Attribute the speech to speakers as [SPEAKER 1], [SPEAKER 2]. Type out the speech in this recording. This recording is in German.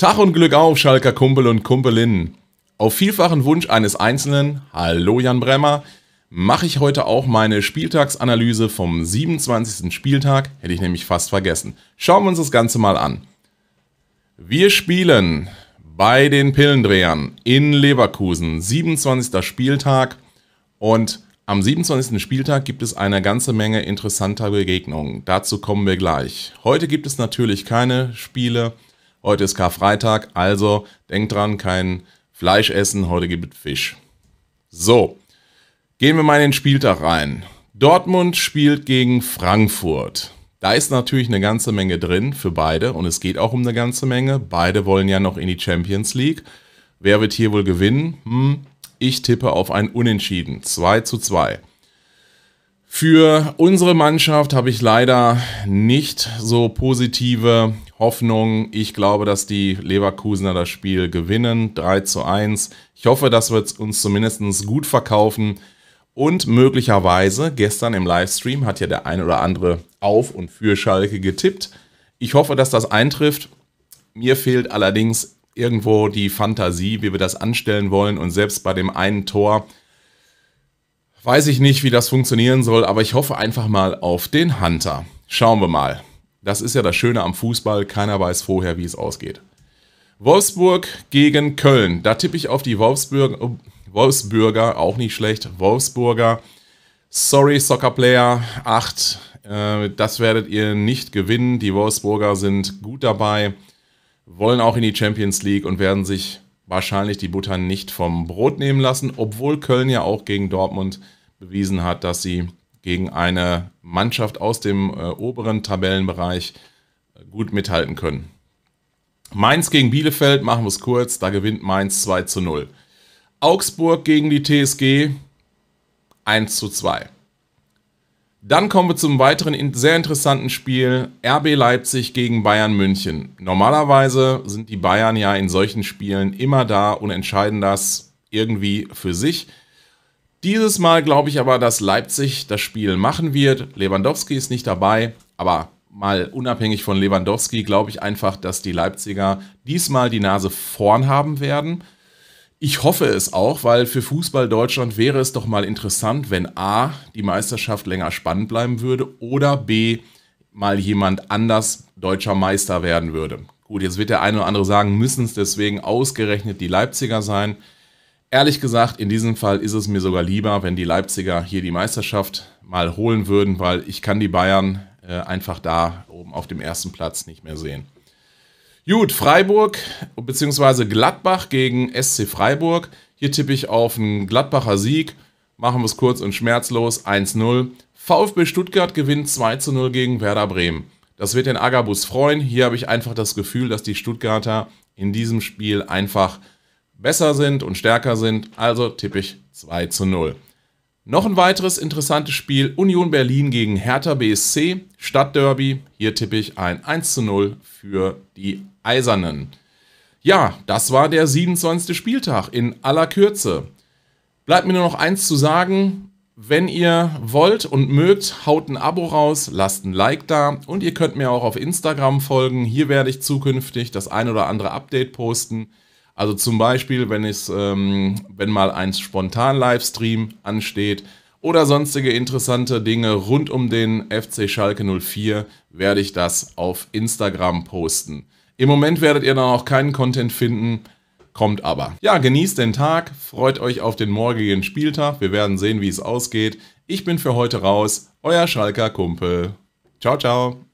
[SPEAKER 1] Tag und Glück auf, Schalker Kumpel und Kumpelin. Auf vielfachen Wunsch eines Einzelnen, hallo Jan Bremmer, mache ich heute auch meine Spieltagsanalyse vom 27. Spieltag, hätte ich nämlich fast vergessen. Schauen wir uns das Ganze mal an. Wir spielen bei den Pillendrehern in Leverkusen, 27. Spieltag und am 27. Spieltag gibt es eine ganze Menge interessanter Begegnungen. Dazu kommen wir gleich. Heute gibt es natürlich keine Spiele Heute ist Karfreitag, also denkt dran, kein Fleisch essen, heute gibt es Fisch. So, gehen wir mal in den Spieltag rein. Dortmund spielt gegen Frankfurt. Da ist natürlich eine ganze Menge drin für beide und es geht auch um eine ganze Menge. Beide wollen ja noch in die Champions League. Wer wird hier wohl gewinnen? Hm, ich tippe auf ein Unentschieden. 2 zu 2. Für unsere Mannschaft habe ich leider nicht so positive Hoffnung. Ich glaube, dass die Leverkusener das Spiel gewinnen. 3 zu 1. Ich hoffe, dass wir uns zumindest gut verkaufen. Und möglicherweise, gestern im Livestream hat ja der eine oder andere auf und für Schalke getippt. Ich hoffe, dass das eintrifft. Mir fehlt allerdings irgendwo die Fantasie, wie wir das anstellen wollen. Und selbst bei dem einen Tor weiß ich nicht, wie das funktionieren soll, aber ich hoffe einfach mal auf den Hunter. Schauen wir mal. Das ist ja das Schöne am Fußball, keiner weiß vorher, wie es ausgeht. Wolfsburg gegen Köln. Da tippe ich auf die Wolfsburg, oh, Wolfsburger, auch nicht schlecht. Wolfsburger, sorry, Soccer Player 8. Äh, das werdet ihr nicht gewinnen. Die Wolfsburger sind gut dabei, wollen auch in die Champions League und werden sich wahrscheinlich die Butter nicht vom Brot nehmen lassen, obwohl Köln ja auch gegen Dortmund bewiesen hat, dass sie gegen eine Mannschaft aus dem äh, oberen Tabellenbereich äh, gut mithalten können. Mainz gegen Bielefeld, machen wir es kurz, da gewinnt Mainz 2 zu 0. Augsburg gegen die TSG 1 zu 2. Dann kommen wir zum weiteren sehr interessanten Spiel, RB Leipzig gegen Bayern München. Normalerweise sind die Bayern ja in solchen Spielen immer da und entscheiden das irgendwie für sich. Dieses Mal glaube ich aber, dass Leipzig das Spiel machen wird. Lewandowski ist nicht dabei, aber mal unabhängig von Lewandowski glaube ich einfach, dass die Leipziger diesmal die Nase vorn haben werden. Ich hoffe es auch, weil für Fußball Deutschland wäre es doch mal interessant, wenn A, die Meisterschaft länger spannend bleiben würde oder B, mal jemand anders deutscher Meister werden würde. Gut, jetzt wird der eine oder andere sagen, müssen es deswegen ausgerechnet die Leipziger sein. Ehrlich gesagt, in diesem Fall ist es mir sogar lieber, wenn die Leipziger hier die Meisterschaft mal holen würden, weil ich kann die Bayern äh, einfach da oben auf dem ersten Platz nicht mehr sehen. Gut, Freiburg bzw. Gladbach gegen SC Freiburg. Hier tippe ich auf einen Gladbacher Sieg. Machen wir es kurz und schmerzlos. 1-0. VfB Stuttgart gewinnt 2-0 gegen Werder Bremen. Das wird den Agabus freuen. Hier habe ich einfach das Gefühl, dass die Stuttgarter in diesem Spiel einfach besser sind und stärker sind. Also tippe ich 2 zu 0. Noch ein weiteres interessantes Spiel, Union Berlin gegen Hertha BSC, Stadtderby. Hier tippe ich ein 1 zu 0 für die Eisernen. Ja, das war der 27. Spieltag in aller Kürze. Bleibt mir nur noch eins zu sagen. Wenn ihr wollt und mögt, haut ein Abo raus, lasst ein Like da und ihr könnt mir auch auf Instagram folgen. Hier werde ich zukünftig das ein oder andere Update posten. Also zum Beispiel, wenn, ich, ähm, wenn mal ein Spontan-Livestream ansteht oder sonstige interessante Dinge rund um den FC Schalke 04, werde ich das auf Instagram posten. Im Moment werdet ihr dann auch keinen Content finden, kommt aber. Ja, genießt den Tag, freut euch auf den morgigen Spieltag, wir werden sehen, wie es ausgeht. Ich bin für heute raus, euer Schalker Kumpel. Ciao, ciao.